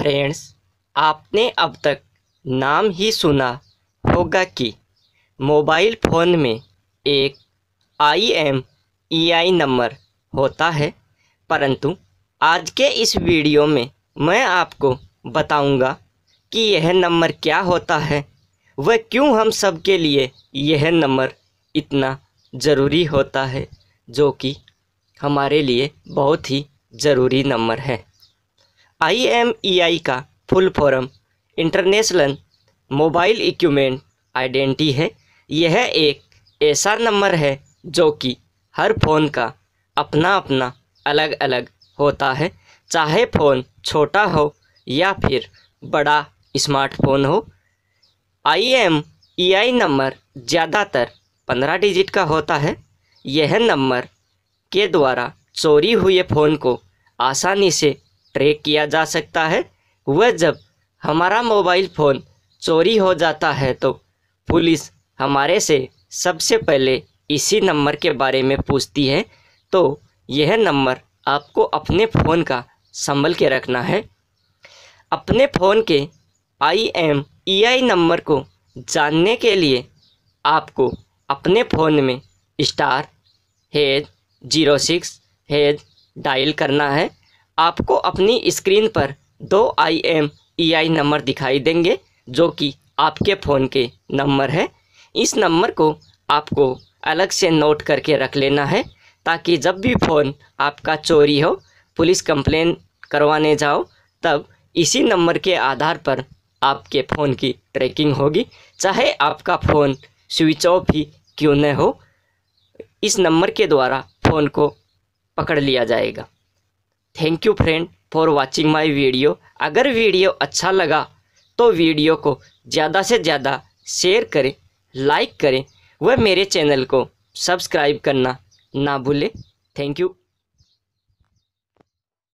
friends आपने अब तक नाम ही सुना होगा कि मोबाइल फ़ोन में एक I M E I number होता है परंतु आज के इस वीडियो में मैं आपको बताऊंगा कि यह नंबर क्या होता है वह क्यों हम सब के लिए यह नंबर इतना ज़रूरी होता है जो कि हमारे लिए बहुत ही ज़रूरी नंबर है आई e का full form international mobile equipment identity है यह एक ऐसा नंबर है जो कि हर फ़ोन का अपना अपना अलग अलग होता है चाहे फ़ोन छोटा हो या फिर बड़ा स्मार्टफोन हो I M E I number ज़्यादातर पंद्रह डिजिट का होता है यह नंबर के द्वारा चोरी हुए फ़ोन को आसानी से ट्रैक किया जा सकता है वह जब हमारा मोबाइल फ़ोन चोरी हो जाता है तो पुलिस हमारे से सबसे पहले इसी नंबर के बारे में पूछती है तो यह नंबर आपको अपने फ़ोन का संभल के रखना है अपने फ़ोन के I M E I number को जानने के लिए आपको अपने फ़ोन में star hash zero six hash dial करना है आपको अपनी स्क्रीन पर दो I M E I number दिखाई देंगे जो कि आपके फ़ोन के नंबर है इस नंबर को आपको अलग से नोट करके रख लेना है ताकि जब भी फ़ोन आपका चोरी हो पुलिस कंप्लेन करवाने जाओ तब इसी नंबर के आधार पर आपके फ़ोन की ट्रैकिंग होगी चाहे आपका फ़ोन स्विच ऑफ ही क्यों न हो इस नंबर के द्वारा फ़ोन को पकड़ लिया जाएगा thank you friend for watching my video अगर वीडियो अच्छा लगा तो वीडियो को ज़्यादा से ज़्यादा शेयर करें लाइक करें व मेरे चैनल को सब्सक्राइब करना ना भूलें थैंक यू